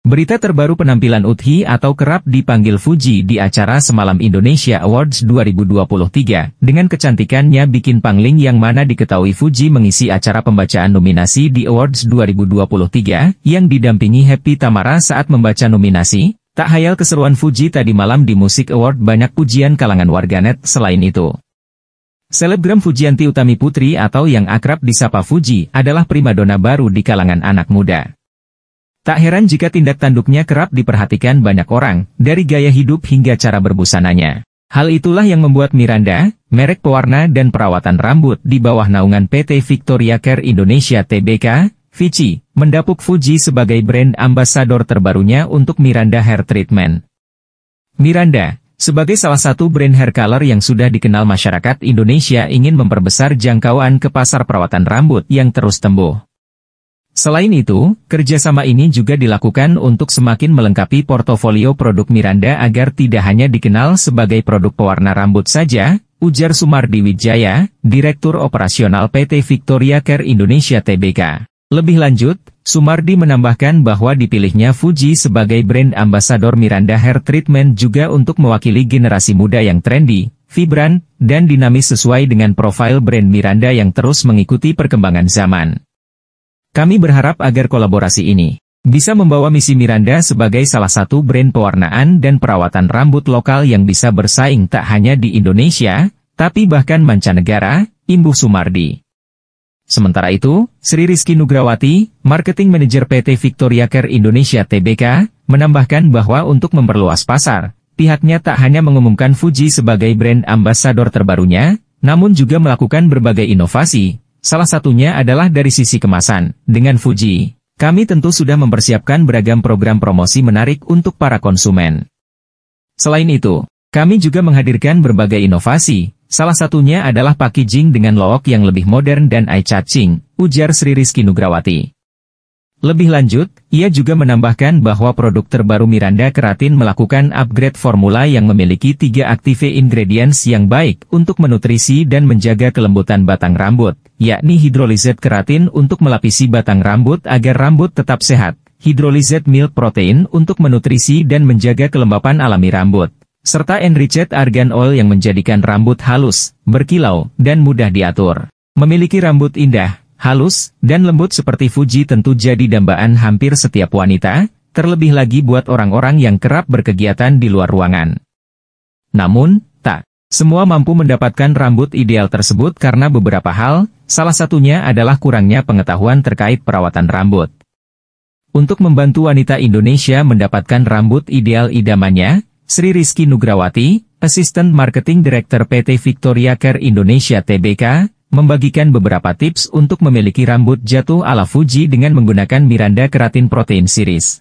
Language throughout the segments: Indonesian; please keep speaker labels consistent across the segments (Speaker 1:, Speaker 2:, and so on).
Speaker 1: Berita terbaru penampilan Uthi atau kerap dipanggil Fuji di acara Semalam Indonesia Awards 2023, dengan kecantikannya bikin pangling yang mana diketahui Fuji mengisi acara pembacaan nominasi di Awards 2023, yang didampingi Happy Tamara saat membaca nominasi, tak hayal keseruan Fuji tadi malam di Musik Award banyak pujian kalangan warganet selain itu. Selebgram Fujianti Utami Putri atau yang akrab disapa Fuji adalah primadona baru di kalangan anak muda. Tak heran jika tindak tanduknya kerap diperhatikan banyak orang, dari gaya hidup hingga cara berbusananya. Hal itulah yang membuat Miranda, merek pewarna dan perawatan rambut di bawah naungan PT Victoria Care Indonesia TBK, Vici, mendapuk Fuji sebagai brand ambasador terbarunya untuk Miranda Hair Treatment. Miranda, sebagai salah satu brand hair color yang sudah dikenal masyarakat Indonesia ingin memperbesar jangkauan ke pasar perawatan rambut yang terus tembus. Selain itu, kerjasama ini juga dilakukan untuk semakin melengkapi portofolio produk Miranda agar tidak hanya dikenal sebagai produk pewarna rambut saja, ujar Sumardi Wijaya, Direktur Operasional PT Victoria Care Indonesia TBK. Lebih lanjut, Sumardi menambahkan bahwa dipilihnya Fuji sebagai brand ambasador Miranda Hair Treatment juga untuk mewakili generasi muda yang trendy, vibran, dan dinamis sesuai dengan profil brand Miranda yang terus mengikuti perkembangan zaman. Kami berharap agar kolaborasi ini bisa membawa misi Miranda sebagai salah satu brand pewarnaan dan perawatan rambut lokal yang bisa bersaing tak hanya di Indonesia, tapi bahkan mancanegara, imbuh Sumardi. Sementara itu, Sri Rizky Nugrawati, Marketing Manager PT Victoria Care Indonesia TBK, menambahkan bahwa untuk memperluas pasar, pihaknya tak hanya mengumumkan Fuji sebagai brand ambasador terbarunya, namun juga melakukan berbagai inovasi, Salah satunya adalah dari sisi kemasan, dengan Fuji. Kami tentu sudah mempersiapkan beragam program promosi menarik untuk para konsumen. Selain itu, kami juga menghadirkan berbagai inovasi, salah satunya adalah packaging dengan look yang lebih modern dan eye-catching, ujar Sri Rizky Nugrawati. Lebih lanjut, ia juga menambahkan bahwa produk terbaru Miranda Keratin melakukan upgrade formula yang memiliki tiga aktive ingredients yang baik untuk menutrisi dan menjaga kelembutan batang rambut, yakni hidrolizat keratin untuk melapisi batang rambut agar rambut tetap sehat, hidrolizat milk protein untuk menutrisi dan menjaga kelembapan alami rambut, serta enriched argan oil yang menjadikan rambut halus, berkilau, dan mudah diatur. Memiliki rambut indah, halus, dan lembut seperti Fuji tentu jadi dambaan hampir setiap wanita, terlebih lagi buat orang-orang yang kerap berkegiatan di luar ruangan. Namun, tak semua mampu mendapatkan rambut ideal tersebut karena beberapa hal, salah satunya adalah kurangnya pengetahuan terkait perawatan rambut. Untuk membantu wanita Indonesia mendapatkan rambut ideal idamannya, Sri Rizky Nugrawati, Asisten Marketing Director PT Victoria Care Indonesia TBK, membagikan beberapa tips untuk memiliki rambut jatuh ala Fuji dengan menggunakan Miranda Keratin Protein Series.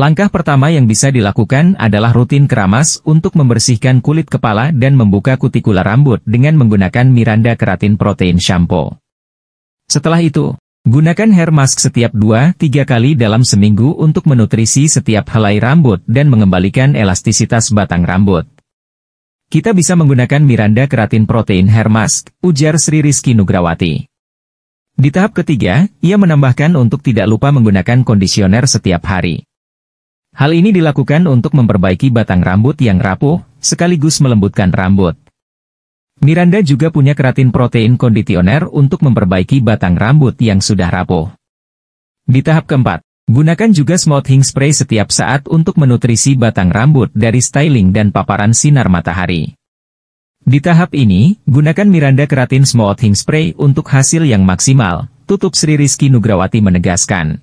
Speaker 1: Langkah pertama yang bisa dilakukan adalah rutin keramas untuk membersihkan kulit kepala dan membuka kutikula rambut dengan menggunakan Miranda Keratin Protein Shampoo. Setelah itu, gunakan hair mask setiap 2-3 kali dalam seminggu untuk menutrisi setiap helai rambut dan mengembalikan elastisitas batang rambut. Kita bisa menggunakan Miranda Keratin Protein Hair Mask, ujar Sri Rizky Nugrawati. Di tahap ketiga, ia menambahkan untuk tidak lupa menggunakan kondisioner setiap hari. Hal ini dilakukan untuk memperbaiki batang rambut yang rapuh, sekaligus melembutkan rambut. Miranda juga punya keratin protein kondisioner untuk memperbaiki batang rambut yang sudah rapuh. Di tahap keempat, Gunakan juga smoothing spray setiap saat untuk menutrisi batang rambut dari styling dan paparan sinar matahari. Di tahap ini, gunakan Miranda Keratin Smoothing Spray untuk hasil yang maksimal, tutup Sri Rizky Nugrawati menegaskan.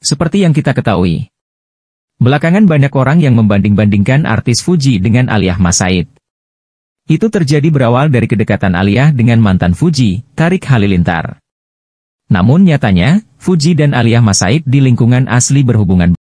Speaker 1: Seperti yang kita ketahui, belakangan banyak orang yang membanding-bandingkan artis Fuji dengan Aliyah Masaid. Itu terjadi berawal dari kedekatan Aliyah dengan mantan Fuji, Tarik Halilintar. Namun nyatanya, Fuji dan Aliyah Masaid di lingkungan asli berhubungan